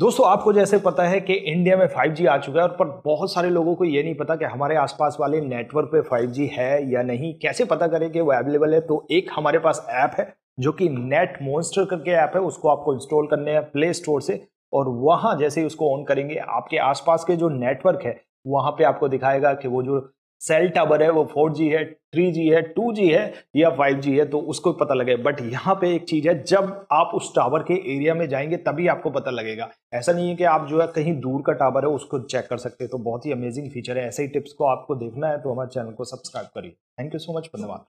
दोस्तों आपको जैसे पता है कि इंडिया में 5G आ चुका है और पर बहुत सारे लोगों को ये नहीं पता कि हमारे आसपास वाले नेटवर्क पे 5G है या नहीं कैसे पता करें कि वो अवेलेबल है तो एक हमारे पास ऐप है जो कि नेट मोन्स्टर करके ऐप है उसको आपको इंस्टॉल करने है प्ले स्टोर से और वहाँ जैसे ही उसको ऑन करेंगे आपके आसपास के जो नेटवर्क है वहाँ पे आपको दिखाएगा कि वो जो सेल टावर है वो फोर जी है थ्री जी है टू जी है या फाइव जी है तो उसको पता लगे बट यहाँ पे एक चीज़ है जब आप उस टावर के एरिया में जाएंगे तभी आपको पता लगेगा ऐसा नहीं है कि आप जो है कहीं दूर का टावर है उसको चेक कर सकते हैं तो बहुत ही अमेजिंग फीचर है ऐसे ही टिप्स को आपको देखना है तो हमारे चैनल को सब्सक्राइब करिए थैंक यू सो मच धन्यवाद